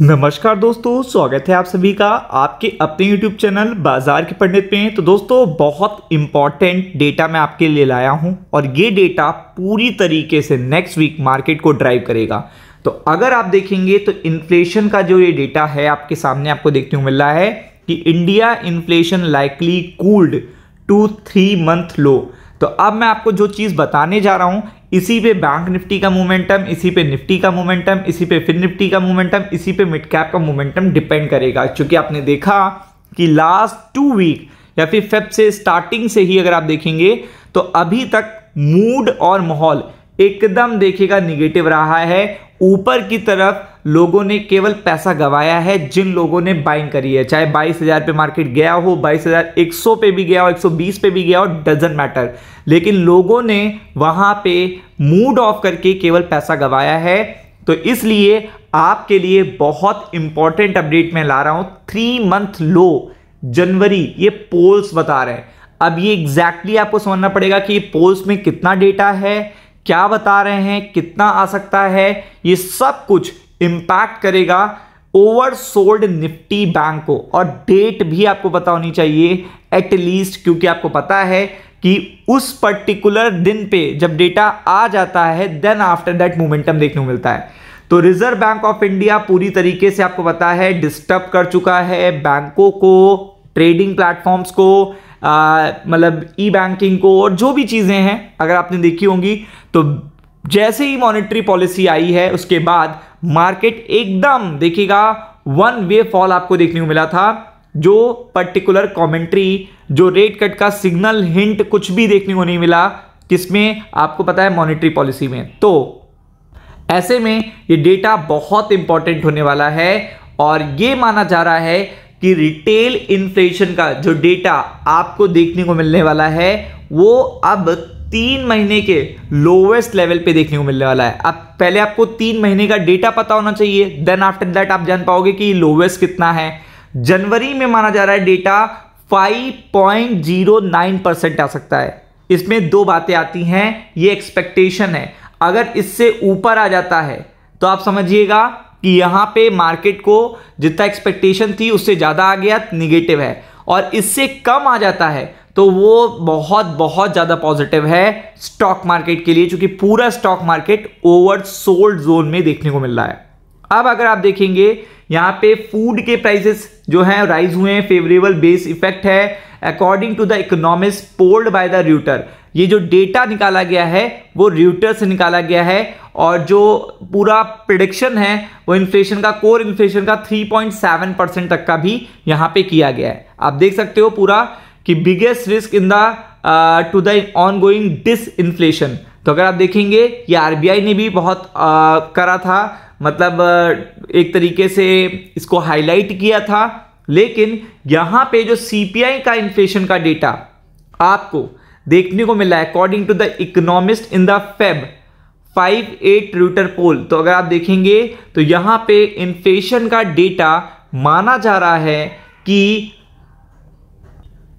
नमस्कार दोस्तों स्वागत है आप सभी का आपके अपने YouTube चैनल बाजार के पंडित में तो दोस्तों बहुत इंपॉर्टेंट डेटा मैं आपके लिए लाया हूं और ये डेटा पूरी तरीके से नेक्स्ट वीक मार्केट को ड्राइव करेगा तो अगर आप देखेंगे तो इन्फ्लेशन का जो ये डेटा है आपके सामने आपको देखने को मिल रहा है कि India inflation likely cooled to three month low तो अब मैं आपको जो चीज़ बताने जा रहा हूँ इसी पे बैंक निफ्टी का मोमेंटम इसी पे निफ्टी का मोमेंटम इसी पे फिर निफ्टी का मोमेंटम इसी पे मिड कैप का मोमेंटम डिपेंड करेगा क्योंकि आपने देखा कि लास्ट टू वीक या फिर फेब से स्टार्टिंग से ही अगर आप देखेंगे तो अभी तक मूड और माहौल एकदम देखेगा निगेटिव रहा है ऊपर की तरफ लोगों ने केवल पैसा गवाया है जिन लोगों ने बाइंग करी है चाहे बाईस हज़ार पे मार्केट गया हो बाईस हज़ार एक सौ पे भी गया हो एक सौ बीस पे भी गया हो डजेंट मैटर लेकिन लोगों ने वहां पे मूड ऑफ करके केवल पैसा गवाया है तो इसलिए आपके लिए बहुत इंपॉर्टेंट अपडेट मैं ला रहा हूं थ्री मंथ लो जनवरी ये पोल्स बता रहे हैं अब ये एग्जैक्टली exactly आपको समझना पड़ेगा कि पोल्स में कितना डेटा है क्या बता रहे हैं कितना आ सकता है ये सब कुछ इम्पैक्ट करेगा ओवर सोल्ड निफ्टी बैंक को और डेट भी आपको पता होनी चाहिए एटलीस्ट क्योंकि आपको पता है कि उस पर्टिकुलर दिन पे जब डेटा आ जाता है देन आफ्टर दैट मोमेंटम देखने को मिलता है तो रिजर्व बैंक ऑफ इंडिया पूरी तरीके से आपको पता है डिस्टर्ब कर चुका है बैंकों को ट्रेडिंग प्लेटफॉर्म्स को मतलब ई बैंकिंग को और जो भी चीज़ें हैं अगर आपने देखी होंगी तो जैसे ही मॉनेटरी पॉलिसी आई है उसके बाद मार्केट एकदम देखिएगा वन वे फॉल आपको देखने को मिला था जो पर्टिकुलर कमेंट्री जो रेट कट का सिग्नल हिंट कुछ भी देखने को नहीं मिला किसमें आपको पता है मॉनेटरी पॉलिसी में तो ऐसे में ये डेटा बहुत इंपॉर्टेंट होने वाला है और ये माना जा रहा है कि रिटेल इन्फ्लेशन का जो डेटा आपको देखने को मिलने वाला है वो अब तीन महीने के लोवेस्ट लेवल पे देखने को मिलने वाला है अब पहले आपको तीन महीने का डेटा पता होना चाहिए देन आफ्टर दैट आप जान पाओगे कि लोवेस्ट कितना है जनवरी में माना जा रहा है डेटा 5.09 परसेंट आ सकता है इसमें दो बातें आती हैं ये एक्सपेक्टेशन है अगर इससे ऊपर आ जाता है तो आप समझिएगा कि यहां पे मार्केट को जितना एक्सपेक्टेशन थी उससे ज़्यादा आ गया निगेटिव है और इससे कम आ जाता है तो वो बहुत बहुत ज़्यादा पॉजिटिव है स्टॉक मार्केट के लिए चूँकि पूरा stock market oversold zone में देखने को मिल रहा है अब अगर आप देखेंगे यहाँ पे फूड के प्राइसेस जो हैं राइज हुए हैं फेवरेबल बेस इफेक्ट है according to the economists polled by the Reuters ये जो डेटा निकाला गया है वो र्यूटर से निकाला गया है और जो पूरा प्रिडिक्शन है वो इन्फ्लेशन का कोर इन्फ्लेशन का 3.7 परसेंट तक का भी यहाँ पे किया गया है आप देख सकते हो पूरा कि biggest risk in the to the ongoing disinflation तो अगर आप देखेंगे ये आरबीआई ने भी बहुत आ, uh, करा था मतलब uh, एक तरीके से इसको हाईलाइट किया था लेकिन यहाँ पे जो सीपीआई का इन्फ्लेशन का डेटा आपको देखने को मिला है according to the economist in the Feb five eight Twitter poll तो अगर आप देखेंगे तो यहाँ पे इन्फ्लेशन का डेटा माना जा रहा है कि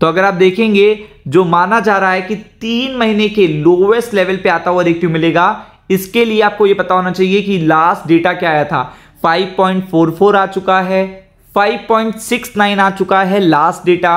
तो अगर आप देखेंगे जो माना जा रहा है कि तीन महीने के लोवेस्ट लेवल पे आता हुआ देखने मिलेगा इसके लिए आपको ये पता होना चाहिए कि लास्ट डेटा क्या आया था 5.44 आ चुका है 5.69 आ चुका है लास्ट डेटा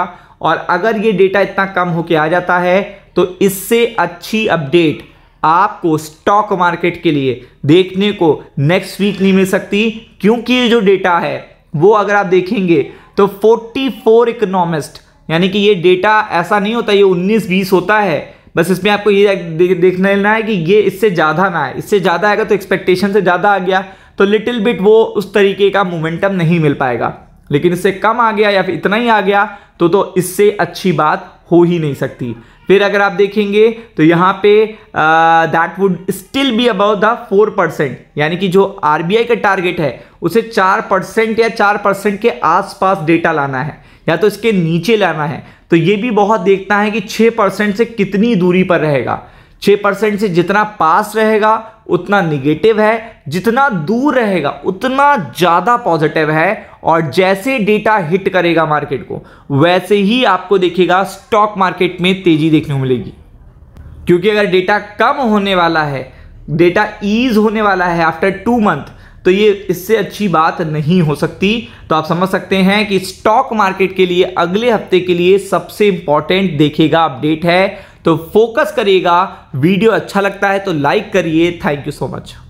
और अगर ये डेटा इतना कम होके आ जाता है तो इससे अच्छी अपडेट आपको स्टॉक मार्केट के लिए देखने को नेक्स्ट वीक नहीं मिल सकती क्योंकि ये जो डेटा है वो अगर आप देखेंगे तो 44 इकोनॉमिस्ट यानी कि ये डेटा ऐसा नहीं होता ये उन्नीस बीस होता है बस इसमें आपको ये देखना लेना है कि ये इससे ज़्यादा ना है इससे ज़्यादा आएगा तो एक्सपेक्टेशन से ज़्यादा आ गया तो लिटिल बिट वो उस तरीके का मोमेंटम नहीं मिल पाएगा लेकिन इससे कम आ गया या फिर इतना ही आ गया तो तो इससे अच्छी बात हो ही नहीं सकती फिर अगर आप देखेंगे तो यहाँ पे that would still be about the four percent यानी कि जो आर का टारगेट है उसे चार परसेंट या चार परसेंट के आसपास डेटा लाना है या तो इसके नीचे लाना है तो ये भी बहुत देखता है कि छः परसेंट से कितनी दूरी पर रहेगा छः परसेंट से जितना पास रहेगा उतना निगेटिव है जितना दूर रहेगा उतना ज़्यादा पॉजिटिव है और जैसे डेटा हिट करेगा मार्केट को वैसे ही आपको देखिएगा स्टॉक मार्केट में तेज़ी देखने को मिलेगी क्योंकि अगर डेटा कम होने वाला है डेटा ईज होने वाला है आफ्टर टू मंथ तो ये इससे अच्छी बात नहीं हो सकती तो आप समझ सकते हैं कि स्टॉक मार्केट के लिए अगले हफ्ते के लिए सबसे इंपॉर्टेंट देखेगा अपडेट है तो फोकस करिएगा वीडियो अच्छा लगता है तो लाइक करिए थैंक यू सो मच